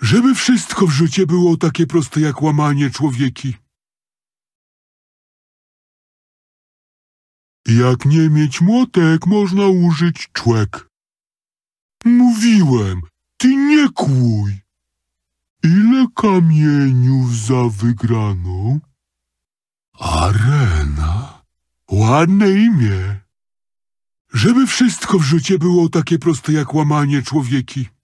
Żeby wszystko w życiu było takie proste jak łamanie człowieki. Jak nie mieć młotek, można użyć człek. Mówiłem, ty nie kłuj. Ile kamieniów za wygraną? Arena. Ładne imię. Żeby wszystko w życiu było takie proste jak łamanie człowieki.